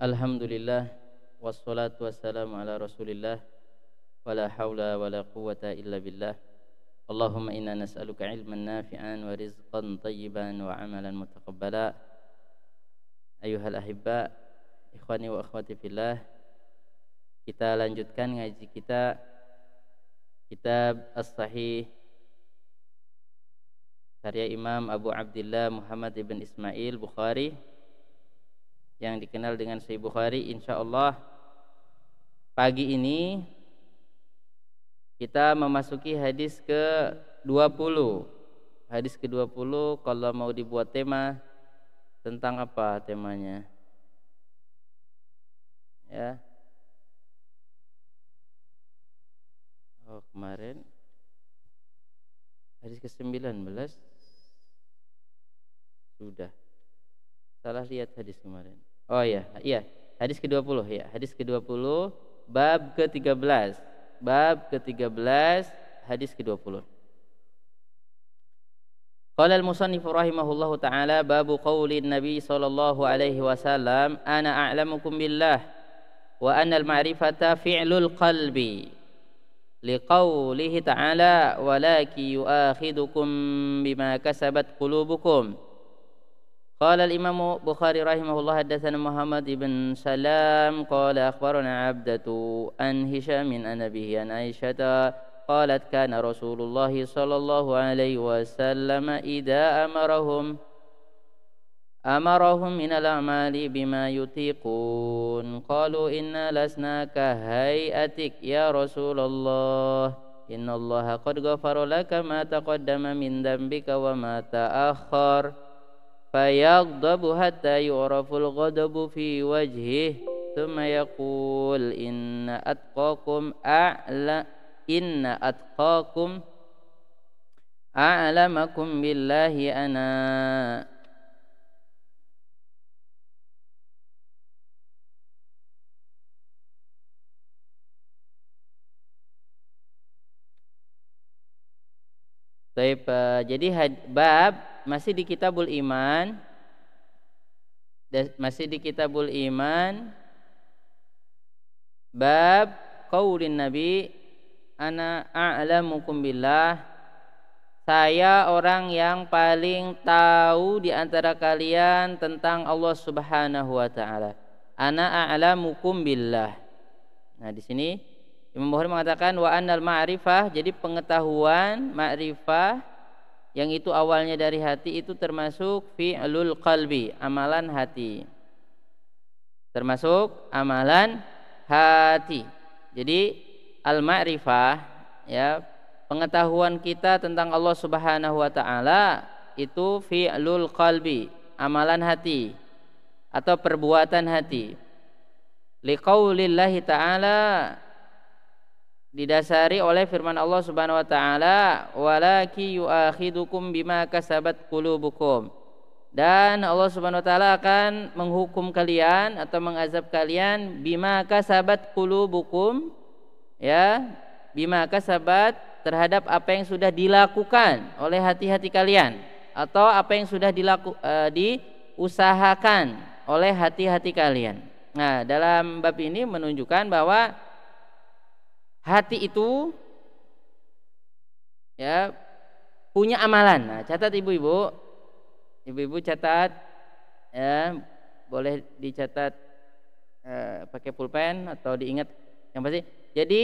Alhamdulillah wassalatu wassalamu ala Rasulillah wala haula wala quwata illa billah. Allahumma inna nas'aluka ilman nafi'an wa rizqan tayyiban wa amalan mutaqabbala. Ayuhal ahibba, ikhwani wa akhwati fillah. Kita lanjutkan ngaji kita kitab As-Sahih karya Imam Abu Abdullah Muhammad ibn Ismail Bukhari yang dikenal dengan Sahih Bukhari Insya Allah pagi ini kita memasuki hadis ke-20 hadis ke-20 kalau mau dibuat tema tentang apa temanya ya oh kemarin hadis ke-19 sudah salah lihat hadis kemarin oh ya iya hadis ke-20 ya hadis ke-20 bab ke-13 bab ke-13 hadis ke-20 Qala al-musannif rahimahullahu taala babu qauli nabi sallallahu alaihi wasallam ana a'lamukum billah wa anna al-ma'rifata fi'lul qalbi liqaulihi ta'ala walaki yu'akhidukum bima kasabat qulubukum قال الإمام بخاري رحمه الله حدثنا محمد بن سلام قال أخبرنا عبدة أن هشام أن أبيه أن عائشة قالت كان رسول الله صلى الله عليه وسلم إذا أمرهم أمرهم من الأعمال بما يطيقون قالوا إنا لسنا كهيئتك يا رسول الله إن الله قد غفر لك ما تقدم من ذنبك وما تأخر فيغضب حتى يعرف الغضب في وجهه ثم يقول إن أتقاكم أعلى إن أتقاكم أعلمكم بالله أنا طيب آه، jadi بَابٌ bab masih di Kitabul Iman masih di Kitabul Iman bab qaulin Nabi ana a'lamukum billah saya orang yang paling tahu di antara kalian tentang Allah Subhanahu wa taala. Ana a'lamukum billah. Nah, di sini Imam Bukhari mengatakan wa annal ma'rifah jadi pengetahuan ma'rifah yang itu awalnya dari hati itu termasuk fi'lul qalbi, amalan hati. Termasuk amalan hati. Jadi al-ma'rifah ya, pengetahuan kita tentang Allah Subhanahu wa taala itu fi'lul qalbi, amalan hati atau perbuatan hati. Liqaulillahi ta'ala didasari oleh firman Allah Subhanahu wa taala walaki yuakhidukum bima kasabat qulubukum dan Allah Subhanahu wa taala akan menghukum kalian atau mengazab kalian bima kasabat qulubukum ya bima kasabat terhadap apa yang sudah dilakukan oleh hati-hati kalian atau apa yang sudah dilaku, uh, diusahakan oleh hati-hati kalian. Nah, dalam bab ini menunjukkan bahwa hati itu ya punya amalan. Nah, catat ibu-ibu. Ibu-ibu catat ya, boleh dicatat eh, pakai pulpen atau diingat yang pasti. Jadi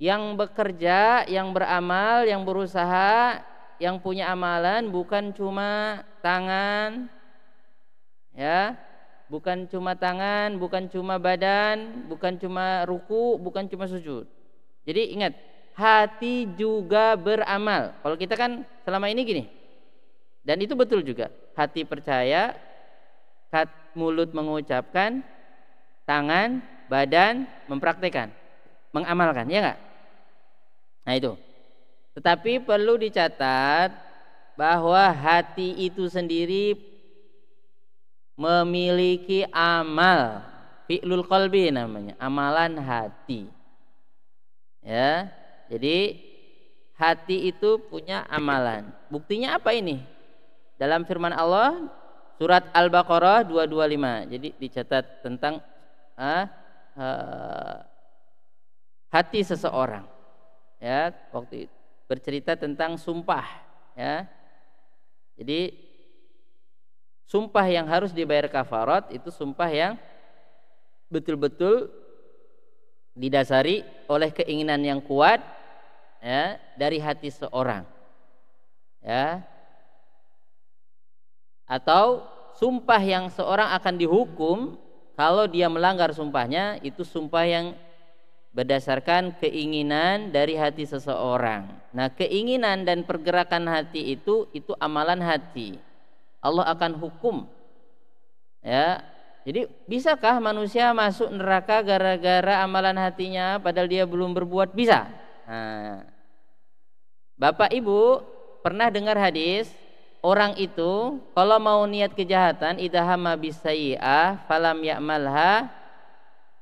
yang bekerja, yang beramal, yang berusaha, yang punya amalan bukan cuma tangan ya, bukan cuma tangan, bukan cuma badan, bukan cuma ruku, bukan cuma sujud. Jadi ingat, hati juga beramal. Kalau kita kan selama ini gini. Dan itu betul juga. Hati percaya, mulut mengucapkan, tangan, badan mempraktikkan, mengamalkan, ya enggak? Nah, itu. Tetapi perlu dicatat bahwa hati itu sendiri memiliki amal fi'lul qalbi namanya amalan hati ya jadi hati itu punya amalan buktinya apa ini dalam firman Allah surat Al-Baqarah 225 jadi dicatat tentang uh, uh, hati seseorang ya waktu itu bercerita tentang sumpah ya jadi Sumpah yang harus dibayar kafarat itu sumpah yang betul-betul didasari oleh keinginan yang kuat ya, dari hati seorang. Ya. Atau sumpah yang seorang akan dihukum kalau dia melanggar sumpahnya itu sumpah yang berdasarkan keinginan dari hati seseorang. Nah, keinginan dan pergerakan hati itu itu amalan hati. Allah akan hukum. Ya. Jadi bisakah manusia masuk neraka gara-gara amalan hatinya padahal dia belum berbuat? Bisa. Nah. Bapak Ibu pernah dengar hadis orang itu kalau mau niat kejahatan idahama bisayi'ah falam ya'malha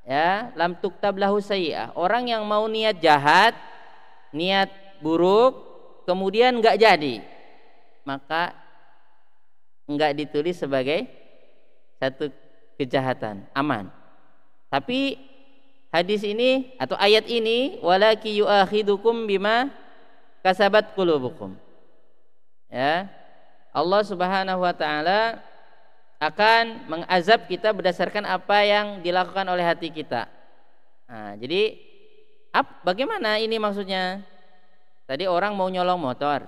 ya lam tuktab lahu sayi'ah. Orang yang mau niat jahat, niat buruk kemudian nggak jadi, maka enggak ditulis sebagai satu kejahatan, aman. Tapi hadis ini atau ayat ini walaki yu'akhidukum bima kasabat kulubukum Ya. Allah Subhanahu wa taala akan mengazab kita berdasarkan apa yang dilakukan oleh hati kita. Nah, jadi ap, bagaimana ini maksudnya? Tadi orang mau nyolong motor,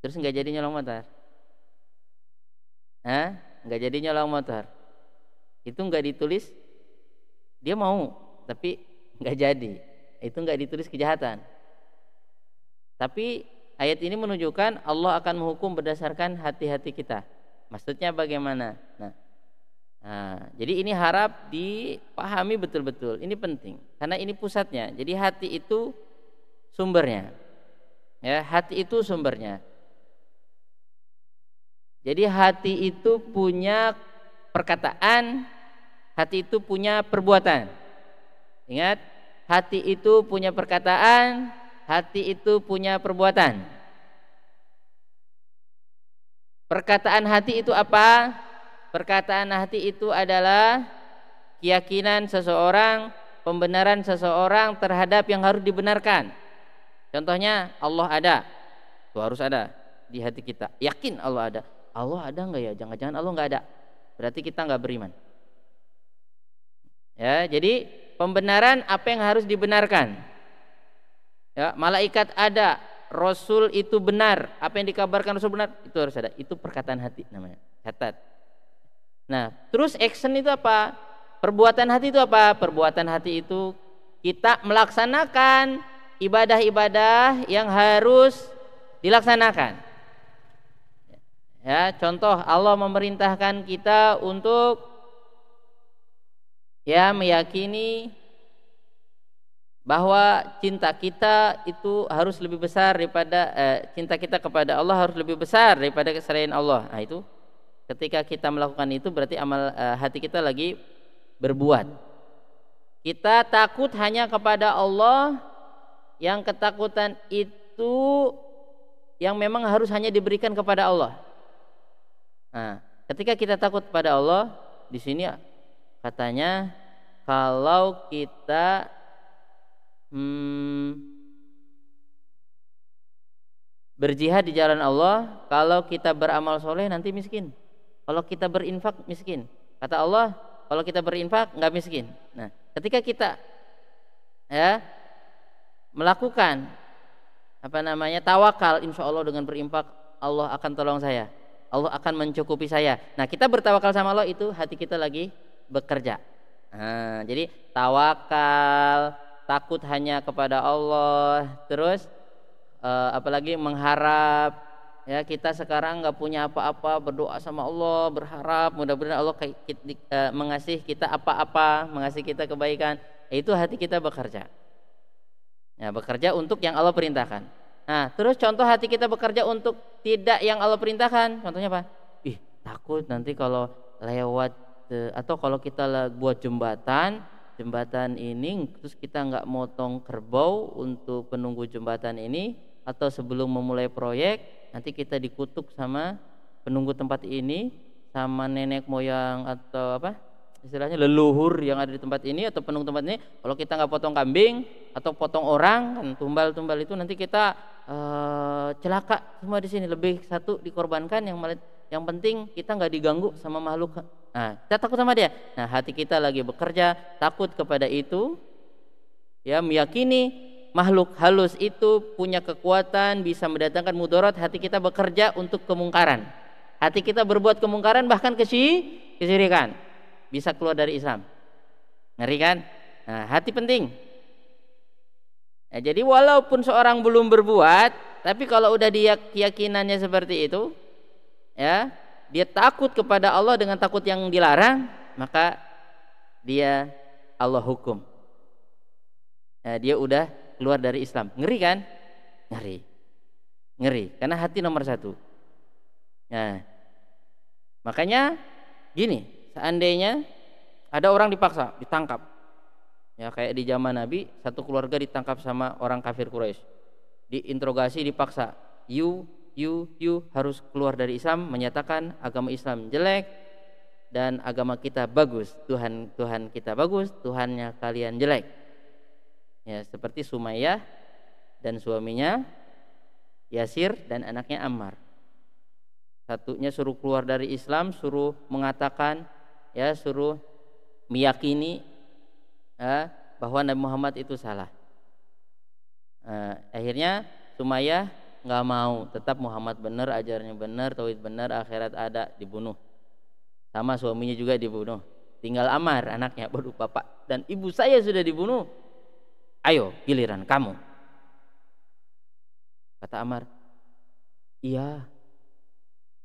terus nggak jadi nyolong motor Hah? Nggak jadi nyolong motor. Itu nggak ditulis. Dia mau, tapi nggak jadi. Itu nggak ditulis kejahatan. Tapi ayat ini menunjukkan Allah akan menghukum berdasarkan hati-hati kita. Maksudnya bagaimana? Nah, nah, jadi ini harap dipahami betul-betul. Ini penting karena ini pusatnya. Jadi hati itu sumbernya. Ya, hati itu sumbernya. Jadi hati itu punya perkataan, hati itu punya perbuatan. Ingat, hati itu punya perkataan, hati itu punya perbuatan. Perkataan hati itu apa? Perkataan hati itu adalah keyakinan seseorang, pembenaran seseorang terhadap yang harus dibenarkan. Contohnya Allah ada, itu harus ada di hati kita. Yakin Allah ada Allah ada nggak ya? Jangan-jangan Allah nggak ada. Berarti kita nggak beriman. Ya, jadi pembenaran apa yang harus dibenarkan? Ya, malaikat ada, Rasul itu benar, apa yang dikabarkan Rasul benar itu harus ada. Itu perkataan hati namanya. Catat. Nah, terus action itu apa? Perbuatan hati itu apa? Perbuatan hati itu kita melaksanakan ibadah-ibadah yang harus dilaksanakan. Ya, contoh Allah memerintahkan kita untuk ya meyakini bahwa cinta kita itu harus lebih besar daripada eh, cinta kita kepada Allah harus lebih besar daripada keserahan Allah. Nah, itu ketika kita melakukan itu berarti amal eh, hati kita lagi berbuat. Kita takut hanya kepada Allah yang ketakutan itu yang memang harus hanya diberikan kepada Allah. Nah, ketika kita takut pada Allah, di sini katanya kalau kita hmm, berjihad di jalan Allah, kalau kita beramal soleh nanti miskin. Kalau kita berinfak miskin. Kata Allah, kalau kita berinfak nggak miskin. Nah, ketika kita ya melakukan apa namanya tawakal, insya Allah dengan berinfak Allah akan tolong saya. Allah akan mencukupi saya. Nah, kita bertawakal sama Allah itu hati kita lagi bekerja. Nah, jadi tawakal, takut hanya kepada Allah, terus eh, apalagi mengharap ya kita sekarang nggak punya apa-apa berdoa sama Allah berharap mudah-mudahan Allah eh, mengasihi kita apa-apa mengasihi kita kebaikan itu hati kita bekerja ya bekerja untuk yang Allah perintahkan Nah, terus contoh hati kita bekerja untuk tidak yang Allah perintahkan. Contohnya apa? Ih, takut nanti kalau lewat eh, atau kalau kita buat jembatan, jembatan ini terus kita nggak motong kerbau untuk penunggu jembatan ini atau sebelum memulai proyek nanti kita dikutuk sama penunggu tempat ini sama nenek moyang atau apa istilahnya leluhur yang ada di tempat ini atau penunggu tempat ini kalau kita nggak potong kambing atau potong orang kan tumbal-tumbal itu nanti kita e, celaka semua di sini lebih satu dikorbankan yang yang penting kita nggak diganggu sama makhluk nah kita takut sama dia nah hati kita lagi bekerja takut kepada itu ya meyakini makhluk halus itu punya kekuatan bisa mendatangkan mudarat hati kita bekerja untuk kemungkaran hati kita berbuat kemungkaran bahkan kesi kesirikan bisa keluar dari Islam ngeri kan nah, hati penting Ya, jadi walaupun seorang belum berbuat, tapi kalau udah dia keyakinannya seperti itu, ya, dia takut kepada Allah dengan takut yang dilarang, maka dia Allah hukum. Ya, dia udah keluar dari Islam. Ngeri kan? Ngeri. Ngeri, karena hati nomor satu. Nah, makanya gini, seandainya ada orang dipaksa, ditangkap, ya kayak di zaman Nabi satu keluarga ditangkap sama orang kafir Quraisy diinterogasi dipaksa you you you harus keluar dari Islam menyatakan agama Islam jelek dan agama kita bagus Tuhan Tuhan kita bagus Tuhannya kalian jelek ya seperti Sumayyah dan suaminya Yasir dan anaknya Ammar satunya suruh keluar dari Islam suruh mengatakan ya suruh meyakini eh, bahwa Nabi Muhammad itu salah. Eh, akhirnya Sumayyah nggak mau, tetap Muhammad benar, ajarannya benar, tauhid benar, akhirat ada, dibunuh. Sama suaminya juga dibunuh. Tinggal Amar anaknya, baru bapak dan ibu saya sudah dibunuh. Ayo, giliran kamu. Kata Amar, iya,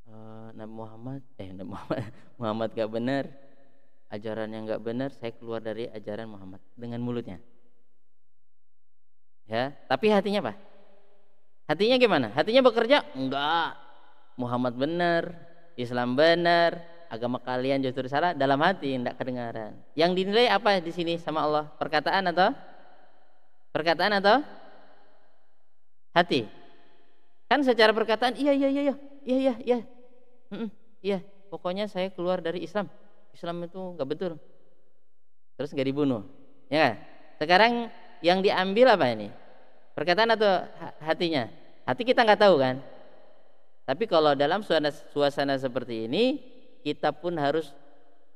eh, Nabi Muhammad, eh Nabi Muhammad, Muhammad gak benar, ajaran yang nggak benar, saya keluar dari ajaran Muhammad dengan mulutnya. Ya, tapi hatinya apa? Hatinya gimana? Hatinya bekerja? Enggak. Muhammad benar, Islam benar, agama kalian justru salah dalam hati tidak kedengaran. Yang dinilai apa di sini sama Allah? Perkataan atau perkataan atau hati? Kan secara perkataan iya iya iya iya iya iya iya, pokoknya saya keluar dari Islam Islam itu nggak betul terus nggak dibunuh ya sekarang yang diambil apa ini perkataan atau hatinya hati kita nggak tahu kan tapi kalau dalam suasana, suasana seperti ini kita pun harus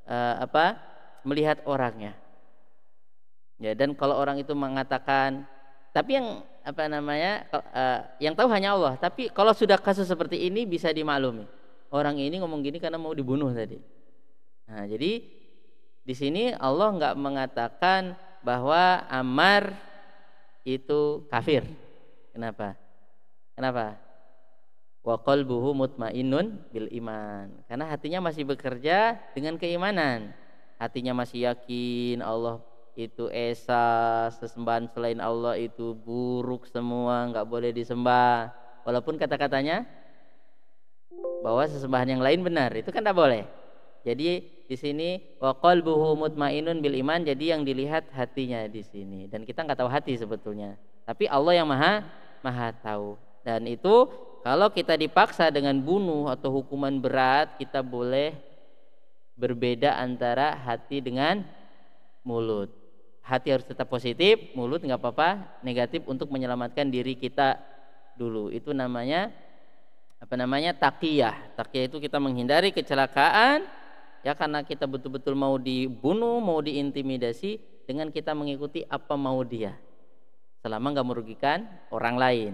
uh, apa melihat orangnya ya dan kalau orang itu mengatakan tapi yang apa namanya uh, yang tahu hanya Allah tapi kalau sudah kasus seperti ini bisa dimaklumi orang ini ngomong gini karena mau dibunuh tadi Nah, jadi di sini Allah nggak mengatakan bahwa Amar itu kafir. Kenapa? Kenapa? Wa qalbuhu mutmainnun bil iman. Karena hatinya masih bekerja dengan keimanan. Hatinya masih yakin Allah itu esa, sesembahan selain Allah itu buruk semua, nggak boleh disembah. Walaupun kata-katanya bahwa sesembahan yang lain benar, itu kan tak boleh. Jadi di sini wakol buhu mutmainun bil iman jadi yang dilihat hatinya di sini dan kita nggak tahu hati sebetulnya tapi Allah yang maha maha tahu dan itu kalau kita dipaksa dengan bunuh atau hukuman berat kita boleh berbeda antara hati dengan mulut hati harus tetap positif mulut nggak apa-apa negatif untuk menyelamatkan diri kita dulu itu namanya apa namanya takiyah takiyah itu kita menghindari kecelakaan ya karena kita betul-betul mau dibunuh, mau diintimidasi dengan kita mengikuti apa mau dia. Selama nggak merugikan orang lain.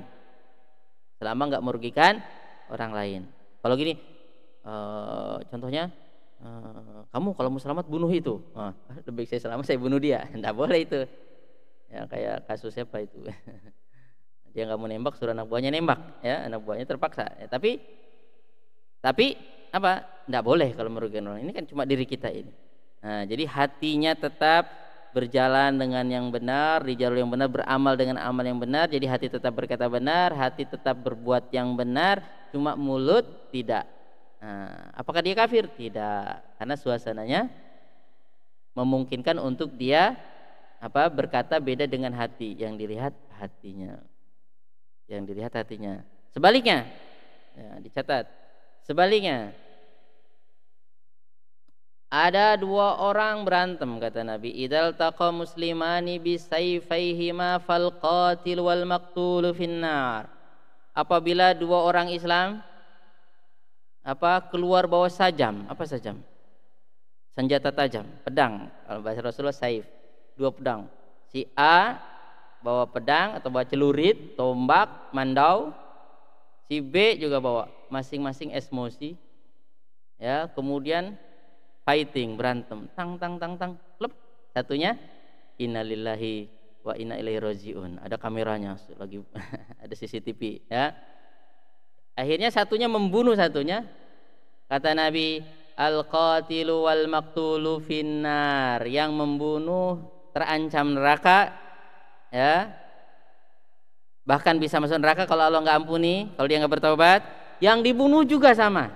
Selama nggak merugikan orang lain. Kalau gini, uh, contohnya uh, kamu kalau mau selamat bunuh itu. Uh, lebih saya selamat saya bunuh dia. Nggak boleh itu. Ya kayak kasus siapa itu. dia nggak mau nembak suruh anak buahnya nembak ya anak buahnya terpaksa ya, tapi tapi apa? Tidak boleh kalau merugikan orang. Ini kan cuma diri kita ini. Nah, jadi hatinya tetap berjalan dengan yang benar, di jalur yang benar, beramal dengan amal yang benar. Jadi hati tetap berkata benar, hati tetap berbuat yang benar, cuma mulut tidak. Nah, apakah dia kafir? Tidak, karena suasananya memungkinkan untuk dia apa berkata beda dengan hati yang dilihat hatinya. Yang dilihat hatinya. Sebaliknya, ya, dicatat Sebaliknya, ada dua orang berantem kata Nabi. Idal taqa muslimani bisayfaihima fal qatil wal maqtul finnar. Apabila dua orang Islam apa keluar bawa sajam, apa sajam? Senjata tajam, pedang. Kalau bahasa Rasulullah saif, dua pedang. Si A bawa pedang atau bawa celurit, tombak, mandau. Si B juga bawa masing-masing emosi ya kemudian fighting berantem tang tang tang tang klep satunya innalillahi wa inna ilaihi rojiun ada kameranya lagi ada CCTV ya akhirnya satunya membunuh satunya kata Nabi al qatilu wal maqtulu finnar yang membunuh terancam neraka ya bahkan bisa masuk neraka kalau Allah nggak ampuni kalau dia nggak bertobat yang dibunuh juga sama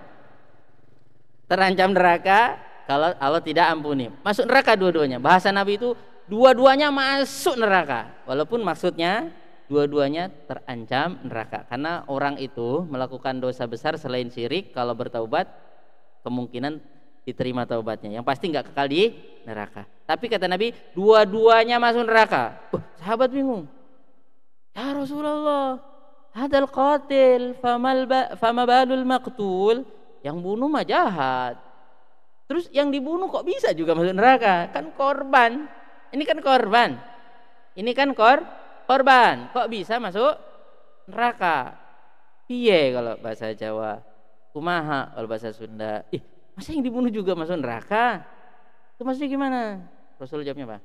terancam neraka kalau Allah tidak ampuni masuk neraka dua-duanya bahasa Nabi itu dua-duanya masuk neraka walaupun maksudnya dua-duanya terancam neraka karena orang itu melakukan dosa besar selain syirik kalau bertaubat kemungkinan diterima taubatnya yang pasti nggak kekal di neraka tapi kata Nabi dua-duanya masuk neraka uh, sahabat bingung ya Rasulullah hadal qatil fama balul maqtul yang bunuh mah jahat terus yang dibunuh kok bisa juga masuk neraka kan korban ini kan korban ini kan kor korban kok bisa masuk neraka Iya kalau bahasa Jawa kumaha kalau bahasa Sunda ih masa yang dibunuh juga masuk neraka itu maksudnya gimana Rasul jawabnya apa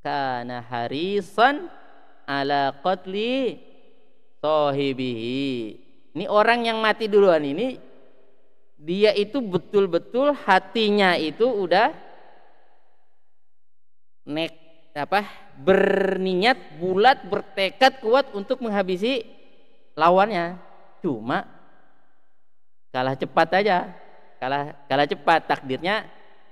kana harisan ala qatli sohibihi Ini orang yang mati duluan ini dia itu betul-betul hatinya itu udah nek apa berniat bulat bertekad kuat untuk menghabisi lawannya cuma kalah cepat aja kalah kalah cepat takdirnya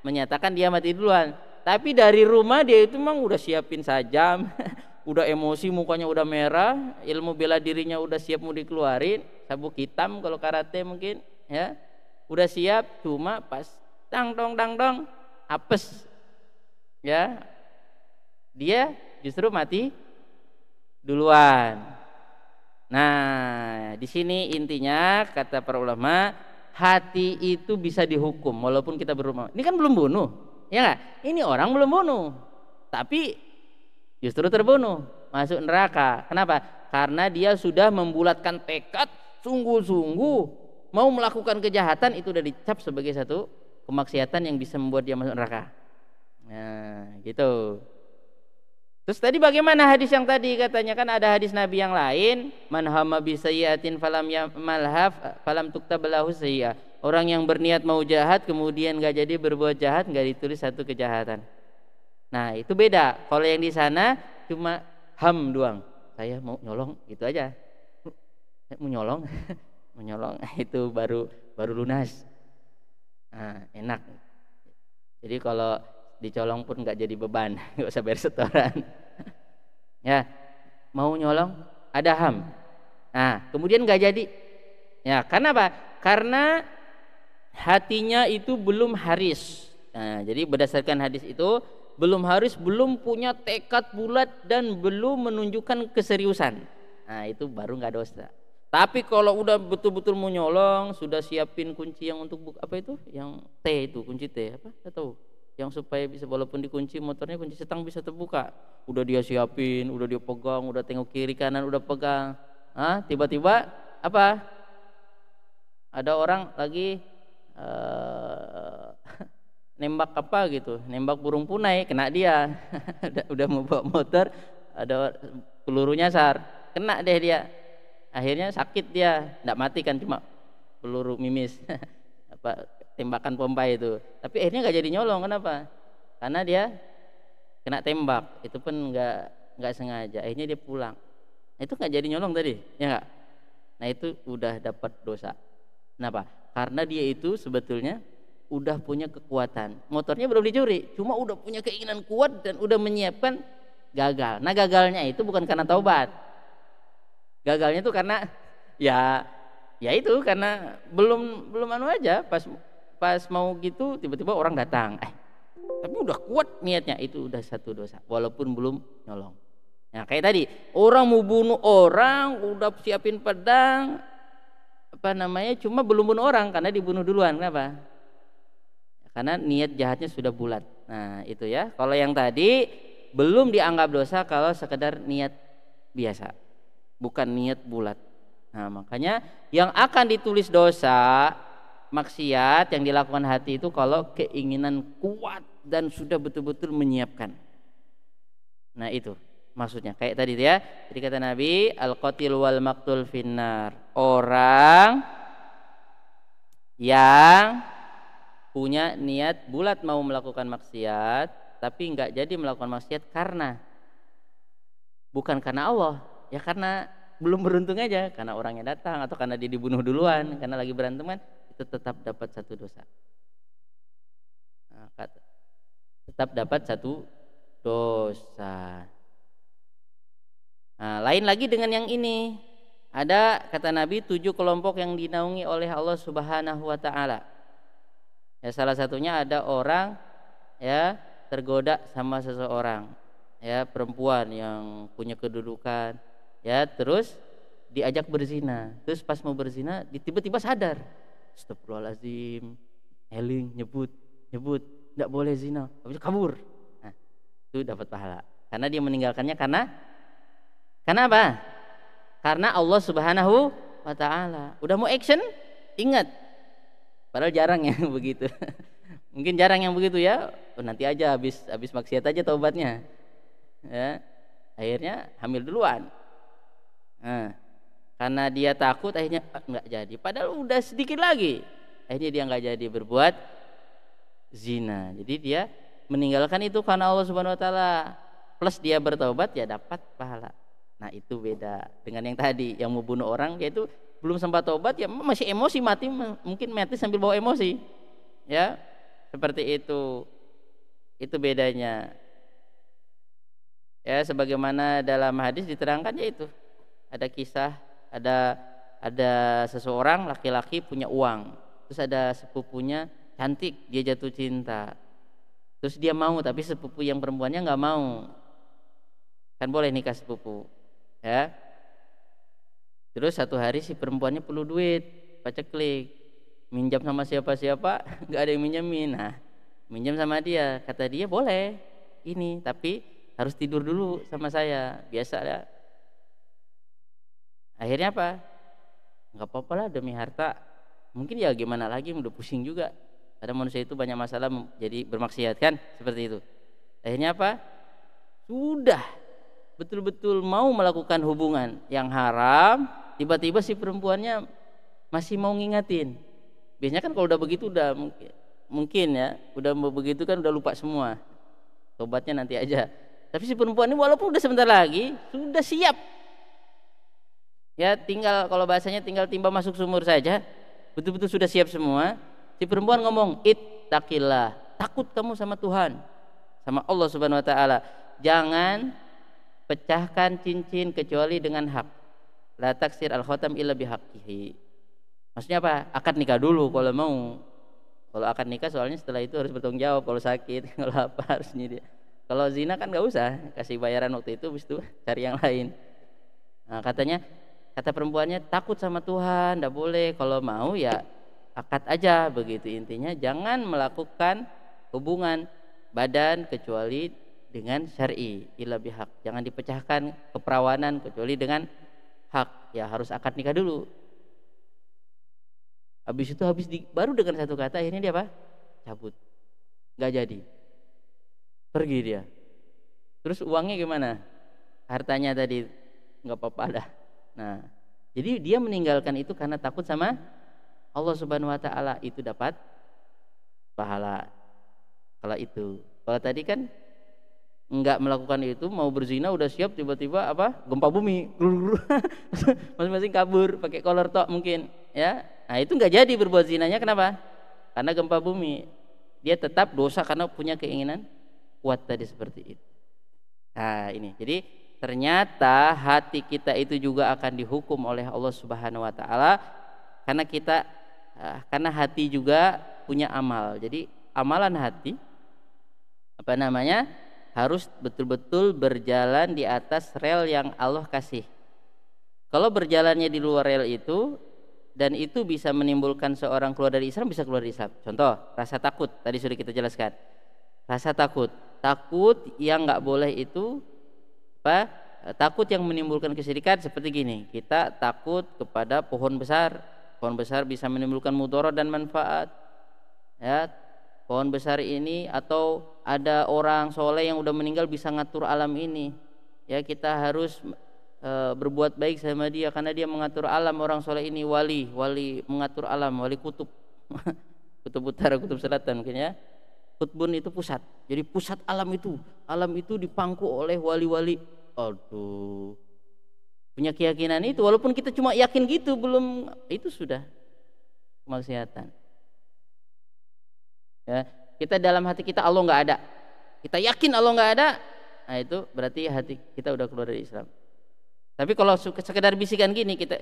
menyatakan dia mati duluan tapi dari rumah dia itu memang udah siapin sajam udah emosi mukanya udah merah ilmu bela dirinya udah siap mau dikeluarin sabuk hitam kalau karate mungkin ya udah siap cuma pas dang dong dang dong apes ya dia justru mati duluan nah di sini intinya kata para ulama hati itu bisa dihukum walaupun kita berumah ini kan belum bunuh ya nggak ini orang belum bunuh tapi justru terbunuh masuk neraka kenapa karena dia sudah membulatkan tekad sungguh-sungguh mau melakukan kejahatan itu sudah dicap sebagai satu kemaksiatan yang bisa membuat dia masuk neraka nah gitu Terus tadi bagaimana hadis yang tadi katanya kan ada hadis Nabi yang lain, man hama bisayyatin falam yamalhaf falam tuktabalahu sayyah. Orang yang berniat mau jahat kemudian gak jadi berbuat jahat gak ditulis satu kejahatan. Nah, itu beda. Kalau yang di sana cuma ham doang. Saya mau nyolong itu aja. Saya mau nyolong, mau nyolong itu baru baru lunas. Nah, enak. Jadi kalau dicolong pun nggak jadi beban, nggak usah bayar setoran. ya, mau nyolong ada ham. Nah, kemudian nggak jadi. Ya, karena apa? Karena hatinya itu belum haris. Nah, jadi berdasarkan hadis itu belum harus belum punya tekad bulat dan belum menunjukkan keseriusan nah itu baru nggak dosa tapi kalau udah betul-betul mau nyolong sudah siapin kunci yang untuk buka, apa itu yang T itu kunci T apa saya tahu yang supaya bisa walaupun dikunci motornya kunci setang bisa terbuka udah dia siapin udah dia pegang udah tengok kiri kanan udah pegang ah tiba-tiba apa ada orang lagi eh, nembak apa gitu, nembak burung punai, kena dia. udah, mau bawa motor, ada pelurunya sar, kena deh dia. Akhirnya sakit dia, tidak mati kan cuma peluru mimis. apa tembakan pompa itu. Tapi akhirnya gak jadi nyolong, kenapa? Karena dia kena tembak, itu pun gak, nggak sengaja. Akhirnya dia pulang. itu gak jadi nyolong tadi, ya nggak? Nah itu udah dapat dosa. Kenapa? Karena dia itu sebetulnya udah punya kekuatan. Motornya belum dicuri, cuma udah punya keinginan kuat dan udah menyiapkan gagal. Nah, gagalnya itu bukan karena taubat. Gagalnya itu karena ya ya itu karena belum belum anu aja pas pas mau gitu tiba-tiba orang datang. Eh, tapi udah kuat niatnya itu udah satu dosa walaupun belum nyolong. Nah, kayak tadi, orang mau bunuh orang, udah siapin pedang apa namanya cuma belum bunuh orang karena dibunuh duluan. Kenapa? karena niat jahatnya sudah bulat. Nah, itu ya. Kalau yang tadi belum dianggap dosa kalau sekedar niat biasa, bukan niat bulat. Nah, makanya yang akan ditulis dosa maksiat yang dilakukan hati itu kalau keinginan kuat dan sudah betul-betul menyiapkan. Nah, itu maksudnya. Kayak tadi ya. Jadi kata Nabi, al-qatil wal maktul finnar. Orang yang punya niat bulat mau melakukan maksiat tapi nggak jadi melakukan maksiat karena bukan karena Allah ya karena belum beruntung aja karena orangnya datang atau karena dia dibunuh duluan karena lagi berantem kan itu tetap dapat satu dosa nah, tetap dapat satu dosa nah, lain lagi dengan yang ini ada kata Nabi tujuh kelompok yang dinaungi oleh Allah Subhanahu wa taala ya salah satunya ada orang ya tergoda sama seseorang ya perempuan yang punya kedudukan ya terus diajak berzina terus pas mau berzina tiba-tiba sadar stop astagfirullahalazim eling nyebut nyebut tidak boleh zina tapi kabur nah, itu dapat pahala karena dia meninggalkannya karena karena apa karena Allah Subhanahu wa taala udah mau action ingat Padahal jarang ya begitu. Mungkin jarang yang begitu ya. Oh, nanti aja habis habis maksiat aja taubatnya. Ya. Akhirnya hamil duluan. Nah, karena dia takut akhirnya ah, nggak jadi. Padahal udah sedikit lagi. Akhirnya dia nggak jadi berbuat zina. Jadi dia meninggalkan itu karena Allah Subhanahu wa taala. Plus dia bertobat ya dapat pahala. Nah, itu beda dengan yang tadi yang membunuh orang yaitu belum sempat tobat ya masih emosi mati mungkin mati sambil bawa emosi ya seperti itu itu bedanya ya sebagaimana dalam hadis diterangkan yaitu ada kisah ada ada seseorang laki-laki punya uang terus ada sepupunya cantik dia jatuh cinta terus dia mau tapi sepupu yang perempuannya nggak mau kan boleh nikah sepupu ya Terus satu hari si perempuannya perlu duit, klik, Minjam sama siapa-siapa, nggak ada yang minjemin. Nah, minjam sama dia, kata dia boleh ini, tapi harus tidur dulu sama saya. Biasa ya. Akhirnya apa? Nggak apa-apa lah demi harta. Mungkin ya gimana lagi, udah pusing juga. Karena manusia itu banyak masalah jadi bermaksiat kan, seperti itu. Akhirnya apa? Sudah betul-betul mau melakukan hubungan yang haram tiba-tiba si perempuannya masih mau ngingatin biasanya kan kalau udah begitu udah mungkin ya udah begitu kan udah lupa semua tobatnya nanti aja tapi si perempuan ini walaupun udah sebentar lagi sudah siap ya tinggal kalau bahasanya tinggal timba masuk sumur saja betul-betul sudah siap semua si perempuan ngomong ittaqillah takut kamu sama Tuhan sama Allah Subhanahu wa taala jangan pecahkan cincin kecuali dengan hak la taksir al khatam illa bihaqqihi maksudnya apa akad nikah dulu kalau mau kalau akad nikah soalnya setelah itu harus bertanggung jawab kalau sakit kalau apa harus dia kalau zina kan nggak usah kasih bayaran waktu itu habis itu cari yang lain nah, katanya kata perempuannya takut sama Tuhan ndak boleh kalau mau ya akad aja begitu intinya jangan melakukan hubungan badan kecuali dengan syari ilah bihak jangan dipecahkan keperawanan kecuali dengan hak ya harus akad nikah dulu habis itu habis di, baru dengan satu kata ini dia apa cabut nggak jadi pergi dia terus uangnya gimana hartanya tadi nggak apa-apa dah nah jadi dia meninggalkan itu karena takut sama Allah Subhanahu wa taala itu dapat pahala kalau itu kalau tadi kan nggak melakukan itu mau berzina udah siap tiba-tiba apa gempa bumi masing-masing kabur pakai kolor tok mungkin ya nah itu nggak jadi berbuat zinanya kenapa karena gempa bumi dia tetap dosa karena punya keinginan kuat tadi seperti itu nah ini jadi ternyata hati kita itu juga akan dihukum oleh Allah Subhanahu Wa Taala karena kita eh, karena hati juga punya amal jadi amalan hati apa namanya harus betul-betul berjalan di atas rel yang Allah kasih. Kalau berjalannya di luar rel itu dan itu bisa menimbulkan seorang keluar dari Islam bisa keluar dari Islam. Contoh, rasa takut tadi sudah kita jelaskan. Rasa takut, takut yang nggak boleh itu apa? Takut yang menimbulkan kesedihan seperti gini. Kita takut kepada pohon besar. Pohon besar bisa menimbulkan mudorot dan manfaat. Ya, pohon besar ini atau ada orang soleh yang udah meninggal bisa ngatur alam ini ya kita harus e, berbuat baik sama dia karena dia mengatur alam orang soleh ini wali wali mengatur alam wali kutub kutub utara kutub selatan mungkin ya kutbun itu pusat jadi pusat alam itu alam itu dipangku oleh wali-wali aduh punya keyakinan itu walaupun kita cuma yakin gitu belum itu sudah kemaksiatan ya kita dalam hati kita Allah nggak ada kita yakin Allah nggak ada nah itu berarti hati kita udah keluar dari Islam tapi kalau sekedar bisikan gini kita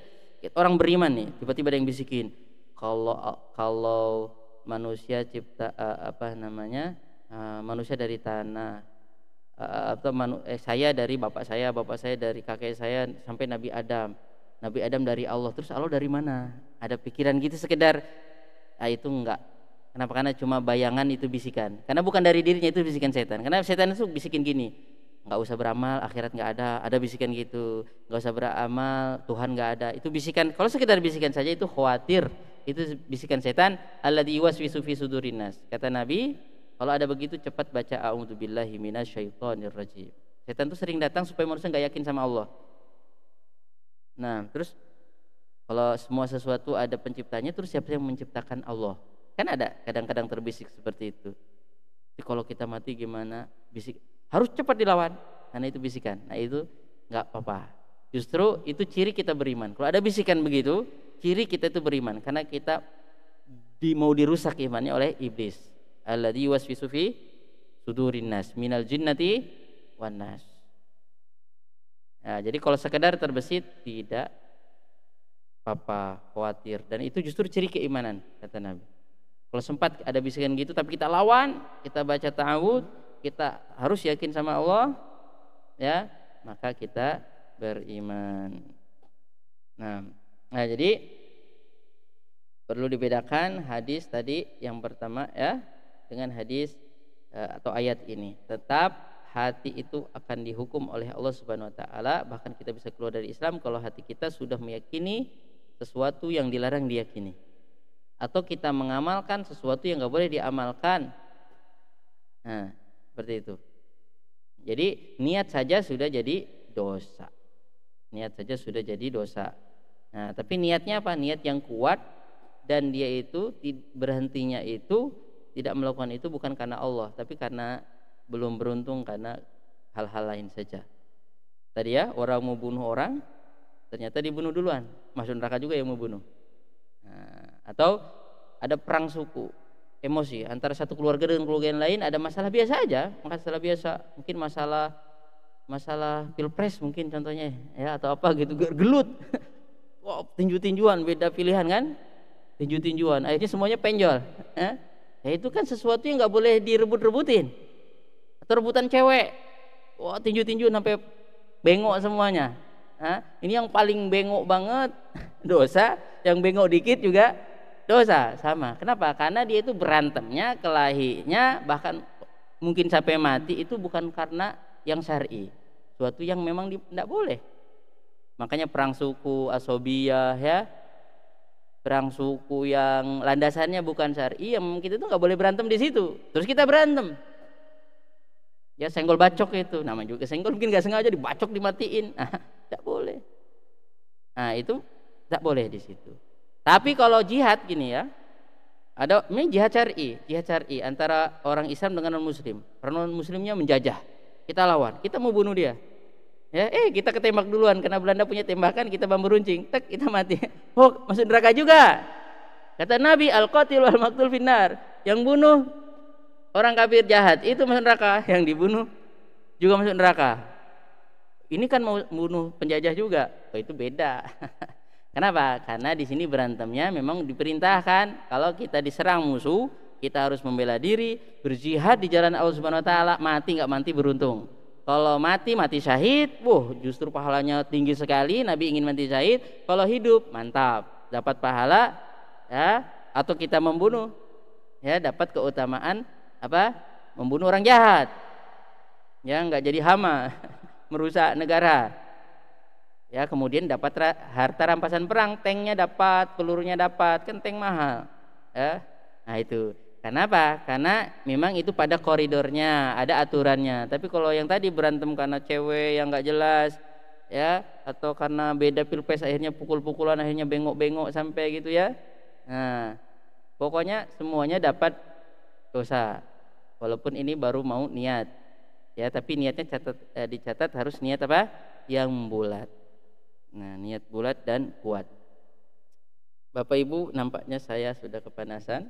orang beriman nih tiba-tiba ada yang bisikin kalau kalau manusia cipta apa namanya manusia dari tanah atau manu, eh, saya dari bapak saya bapak saya dari kakek saya sampai Nabi Adam Nabi Adam dari Allah terus Allah dari mana ada pikiran gitu sekedar ah, itu enggak Kenapa? Karena cuma bayangan itu bisikan. Karena bukan dari dirinya itu bisikan setan. Karena setan itu bisikin gini, nggak usah beramal, akhirat nggak ada. Ada bisikan gitu, nggak usah beramal, Tuhan nggak ada. Itu bisikan. Kalau sekitar bisikan saja itu khawatir. Itu bisikan setan. Allah diwas wisufi sudurinas. Kata Nabi, kalau ada begitu cepat baca a'udzubillahi minasyaitonirrajim. Setan itu sering datang supaya manusia nggak yakin sama Allah. Nah, terus kalau semua sesuatu ada penciptanya, terus siapa yang menciptakan Allah? Kan ada kadang-kadang terbisik seperti itu. Jadi kalau kita mati gimana? Bisik harus cepat dilawan karena itu bisikan. Nah, itu nggak apa-apa. Justru itu ciri kita beriman. Kalau ada bisikan begitu, ciri kita itu beriman karena kita di, mau dirusak imannya oleh iblis. Allah waswisu sufi sudurin nas minal jinnati wan nas. Nah, jadi kalau sekedar terbesit tidak apa khawatir dan itu justru ciri keimanan kata Nabi. Kalau sempat ada bisikan gitu tapi kita lawan, kita baca ta'awud, kita harus yakin sama Allah ya, maka kita beriman. Nah, nah jadi perlu dibedakan hadis tadi yang pertama ya dengan hadis eh, atau ayat ini. Tetap hati itu akan dihukum oleh Allah Subhanahu wa taala, bahkan kita bisa keluar dari Islam kalau hati kita sudah meyakini sesuatu yang dilarang diyakini atau kita mengamalkan sesuatu yang nggak boleh diamalkan. Nah, seperti itu. Jadi niat saja sudah jadi dosa. Niat saja sudah jadi dosa. Nah, tapi niatnya apa? Niat yang kuat dan dia itu berhentinya itu tidak melakukan itu bukan karena Allah, tapi karena belum beruntung karena hal-hal lain saja. Tadi ya, orang mau bunuh orang, ternyata dibunuh duluan. Masuk neraka juga yang mau bunuh atau ada perang suku emosi antara satu keluarga dengan keluarga yang lain ada masalah biasa aja masalah biasa mungkin masalah masalah pilpres mungkin contohnya ya atau apa gitu gelut wow tinju-tinjuan beda pilihan kan tinju-tinjuan akhirnya semuanya penjol eh? ya itu kan sesuatu yang nggak boleh direbut-rebutin atau rebutan cewek wow tinju tinju sampai bengok semuanya eh? ini yang paling bengok banget dosa yang bengok dikit juga dosa sama kenapa karena dia itu berantemnya kelahinya bahkan mungkin sampai mati itu bukan karena yang syari suatu yang memang tidak boleh makanya perang suku asobia ya perang suku yang landasannya bukan syari yang ya kita itu nggak boleh berantem di situ terus kita berantem ya senggol bacok itu nama juga senggol mungkin nggak sengaja dibacok dimatiin nah, tidak boleh nah itu tidak boleh di situ tapi kalau jihad gini ya, ada ini jihad syar'i, jihad syar'i antara orang Islam dengan non muslim. Orang non muslimnya menjajah. Kita lawan, kita mau bunuh dia. Ya, eh kita ketembak duluan karena Belanda punya tembakan, kita bambu runcing, tek kita mati. Oh, masuk neraka juga. Kata Nabi, al-qatil wal Maktul Finar, Yang bunuh orang kafir jahat itu masuk neraka, yang dibunuh juga masuk neraka. Ini kan mau bunuh penjajah juga. Oh, itu beda. Kenapa? Karena di sini berantemnya memang diperintahkan kalau kita diserang musuh, kita harus membela diri, berjihad di jalan Allah Subhanahu wa taala, mati nggak mati beruntung. Kalau mati mati syahid, wah justru pahalanya tinggi sekali. Nabi ingin mati syahid. Kalau hidup mantap, dapat pahala ya atau kita membunuh ya dapat keutamaan apa? Membunuh orang jahat. Ya nggak jadi hama, merusak negara ya kemudian dapat harta rampasan perang tanknya dapat pelurunya dapat kan tank mahal ya nah itu kenapa karena memang itu pada koridornya ada aturannya tapi kalau yang tadi berantem karena cewek yang nggak jelas ya atau karena beda pilpres akhirnya pukul-pukulan akhirnya bengok-bengok sampai gitu ya nah pokoknya semuanya dapat dosa walaupun ini baru mau niat ya tapi niatnya catat, eh, dicatat harus niat apa yang bulat Nah, niat bulat dan kuat. Bapak Ibu, nampaknya saya sudah kepanasan.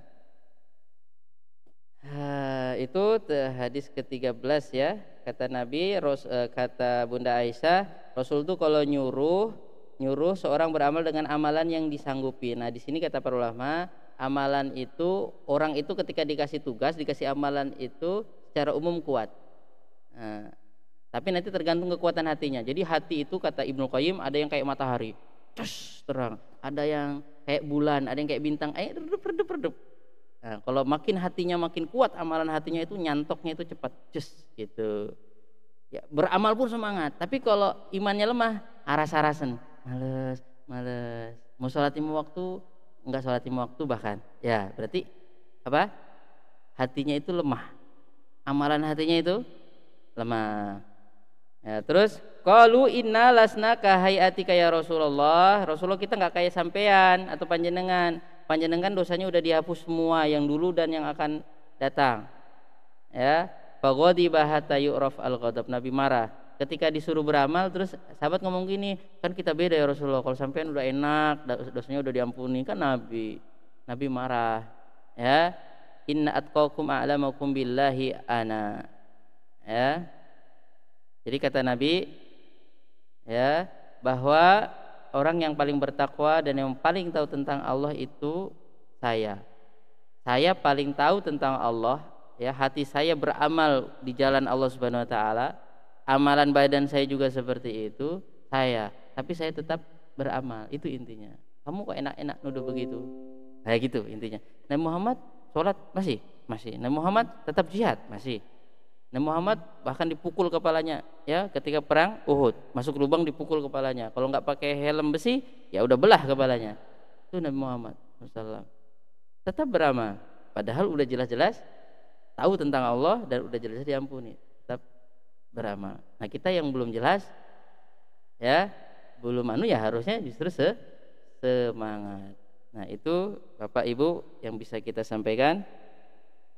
Ha, ah, itu hadis ke-13 ya. Kata Nabi, Ros, eh, kata Bunda Aisyah, Rasul itu kalau nyuruh, nyuruh seorang beramal dengan amalan yang disanggupi. Nah, di sini kata para ulama, amalan itu orang itu ketika dikasih tugas, dikasih amalan itu secara umum kuat. Nah, tapi nanti tergantung kekuatan hatinya. Jadi hati itu kata Ibnu Qayyim ada yang kayak matahari, cus terang. Ada yang kayak bulan, ada yang kayak bintang, eh redup redup redup. Nah, kalau makin hatinya makin kuat amalan hatinya itu nyantoknya itu cepat cus gitu. Ya, beramal pun semangat, tapi kalau imannya lemah, aras-arasan, males, males. Mau sholat lima waktu, enggak sholat lima waktu bahkan. Ya, berarti apa? Hatinya itu lemah. Amalan hatinya itu lemah. Ya, terus kalu inna lasna kahayatika ya Rasulullah. Rasulullah kita nggak kayak sampean atau panjenengan. Panjenengan dosanya udah dihapus semua yang dulu dan yang akan datang. Ya, bagodi bahata yu'raf al -ghadab. Nabi marah. Ketika disuruh beramal terus sahabat ngomong gini, kan kita beda ya Rasulullah. Kalau sampean udah enak, dosanya udah diampuni kan Nabi. Nabi marah. Ya, inna atqakum a'lamakum billahi ana. Ya, jadi kata Nabi ya bahwa orang yang paling bertakwa dan yang paling tahu tentang Allah itu saya. Saya paling tahu tentang Allah, ya hati saya beramal di jalan Allah Subhanahu wa taala. Amalan badan saya juga seperti itu, saya. Tapi saya tetap beramal, itu intinya. Kamu kok enak-enak nuduh begitu? Kayak gitu intinya. Nabi Muhammad sholat masih, masih. Nabi Muhammad tetap jihad masih. Nah Muhammad bahkan dipukul kepalanya ya ketika perang Uhud masuk lubang dipukul kepalanya kalau nggak pakai helm besi ya udah belah kepalanya itu Nabi Muhammad SAW tetap beramal padahal udah jelas-jelas tahu tentang Allah dan udah jelas diampuni tetap beramal nah kita yang belum jelas ya belum anu ya harusnya justru se semangat nah itu Bapak Ibu yang bisa kita sampaikan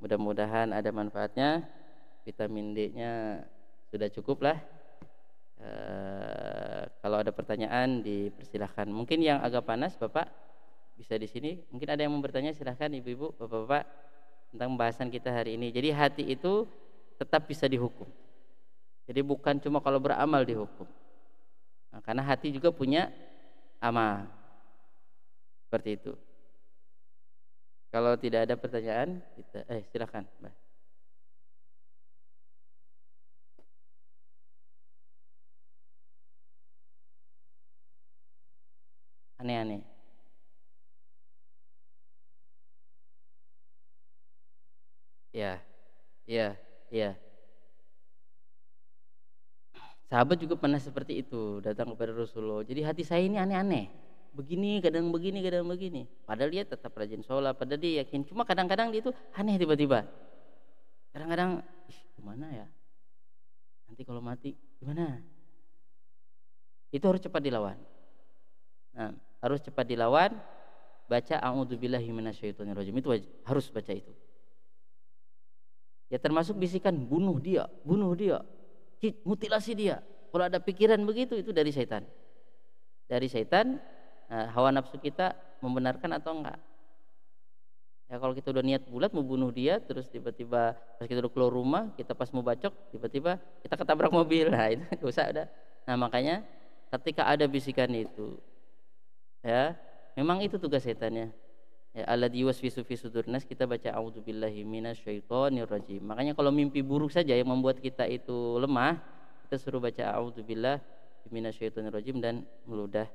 mudah-mudahan ada manfaatnya vitamin D-nya sudah cukup lah. E, kalau ada pertanyaan dipersilahkan. Mungkin yang agak panas Bapak bisa di sini. Mungkin ada yang mau bertanya silahkan Ibu-ibu, Bapak-bapak tentang pembahasan kita hari ini. Jadi hati itu tetap bisa dihukum. Jadi bukan cuma kalau beramal dihukum. Nah, karena hati juga punya amal. Seperti itu. Kalau tidak ada pertanyaan, kita eh silakan, Mbak. aneh-aneh ya ya ya sahabat juga pernah seperti itu datang kepada Rasulullah jadi hati saya ini aneh-aneh begini kadang begini kadang begini padahal dia tetap rajin sholat padahal dia yakin cuma kadang-kadang dia itu aneh tiba-tiba kadang-kadang gimana ya nanti kalau mati gimana itu harus cepat dilawan nah harus cepat dilawan baca a'udzubillahi minasyaitonirrajim itu harus baca itu ya termasuk bisikan bunuh dia bunuh dia mutilasi dia kalau ada pikiran begitu itu dari setan dari setan eh, hawa nafsu kita membenarkan atau enggak ya kalau kita udah niat bulat mau bunuh dia terus tiba-tiba pas kita udah keluar rumah kita pas mau bacok tiba-tiba kita ketabrak mobil nah itu usah ada nah makanya ketika ada bisikan itu ya memang itu tugas setannya ya alladzi visu fi sudurnas kita baca auzubillahi minasyaitonirrajim makanya kalau mimpi buruk saja yang membuat kita itu lemah kita suruh baca auzubillahi minasyaitonirrajim dan meludah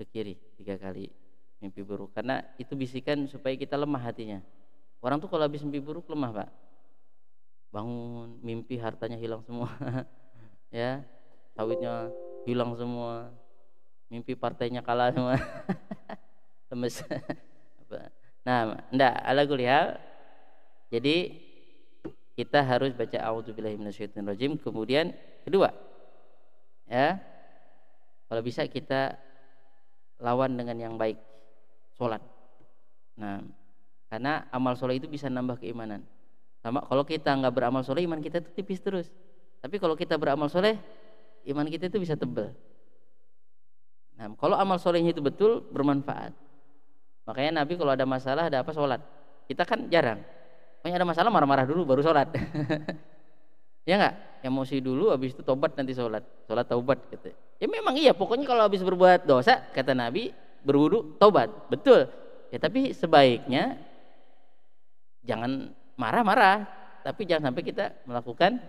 ke kiri tiga kali mimpi buruk karena itu bisikan supaya kita lemah hatinya orang tuh kalau habis mimpi buruk lemah pak bangun mimpi hartanya hilang semua ya sawitnya hilang semua mimpi partainya kalah semua lemes nah ndak? ala kuliah jadi kita harus baca auzubillahi minasyaitonirrajim kemudian kedua ya kalau bisa kita lawan dengan yang baik sholat nah karena amal soleh itu bisa nambah keimanan sama kalau kita nggak beramal soleh iman kita itu tipis terus tapi kalau kita beramal soleh iman kita itu bisa tebal. Nah, kalau amal solehnya itu betul bermanfaat. Makanya Nabi kalau ada masalah ada apa sholat. Kita kan jarang. Makanya ada masalah marah-marah dulu baru sholat. ya enggak? Emosi dulu habis itu tobat nanti sholat. Sholat taubat gitu. Ya memang iya pokoknya kalau habis berbuat dosa kata Nabi berwudu taubat. Betul. Ya tapi sebaiknya jangan marah-marah tapi jangan sampai kita melakukan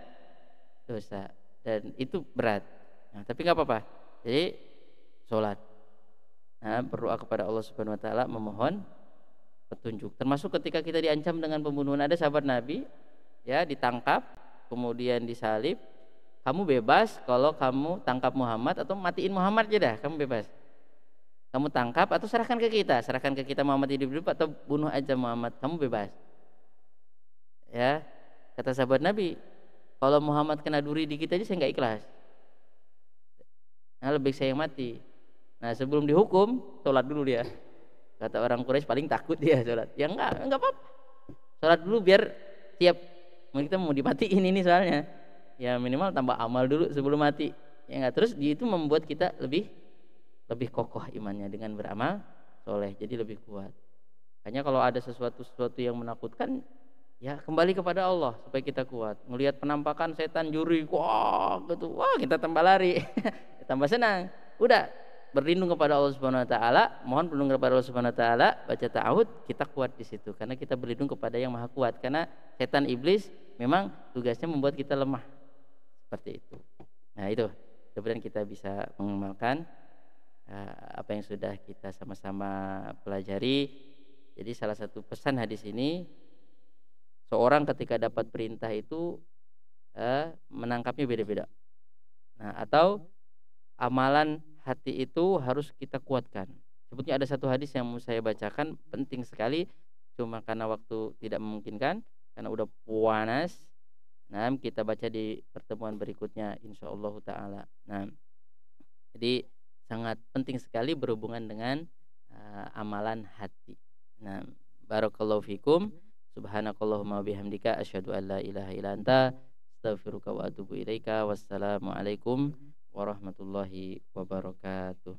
dosa dan itu berat. Nah, tapi nggak apa-apa. Jadi sholat. Nah, berdoa kepada Allah Subhanahu Wa Taala memohon petunjuk. Termasuk ketika kita diancam dengan pembunuhan ada sahabat Nabi ya ditangkap kemudian disalib. Kamu bebas kalau kamu tangkap Muhammad atau matiin Muhammad aja dah, kamu bebas. Kamu tangkap atau serahkan ke kita, serahkan ke kita Muhammad hidup hidup atau bunuh aja Muhammad, kamu bebas. Ya, kata sahabat Nabi, kalau Muhammad kena duri di kita aja saya nggak ikhlas. Nah, lebih saya mati Nah sebelum dihukum, sholat dulu dia. Kata orang Quraisy paling takut dia sholat. Ya enggak, enggak apa-apa. Sholat dulu biar tiap kita mau dimatiin ini soalnya. Ya minimal tambah amal dulu sebelum mati. Ya enggak terus dia itu membuat kita lebih lebih kokoh imannya dengan beramal soleh. Jadi lebih kuat. Hanya kalau ada sesuatu sesuatu yang menakutkan, ya kembali kepada Allah supaya kita kuat. Melihat penampakan setan juri, wah gitu, wah kita tambah lari, tambah senang. Udah berlindung kepada Allah Subhanahu wa taala, mohon berlindung kepada Allah Subhanahu wa taala, baca ta'awud, kita kuat di situ karena kita berlindung kepada yang Maha Kuat karena setan iblis memang tugasnya membuat kita lemah. Seperti itu. Nah, itu. Kemudian kita bisa mengamalkan eh, apa yang sudah kita sama-sama pelajari. Jadi salah satu pesan hadis ini seorang ketika dapat perintah itu eh, menangkapnya beda-beda. Nah, atau amalan hati itu harus kita kuatkan. Sebetulnya ada satu hadis yang mau saya bacakan penting sekali, cuma karena waktu tidak memungkinkan, karena udah puanas. Nah, kita baca di pertemuan berikutnya, insya Allah Taala. Nah, jadi sangat penting sekali berhubungan dengan uh, amalan hati. Nah, barakallahu fikum. Subhanakallahumma bihamdika asyhadu an la ilaha illa anta astaghfiruka wa atubu ilaika. Wassalamualaikum warahmatullahi wabarakatuh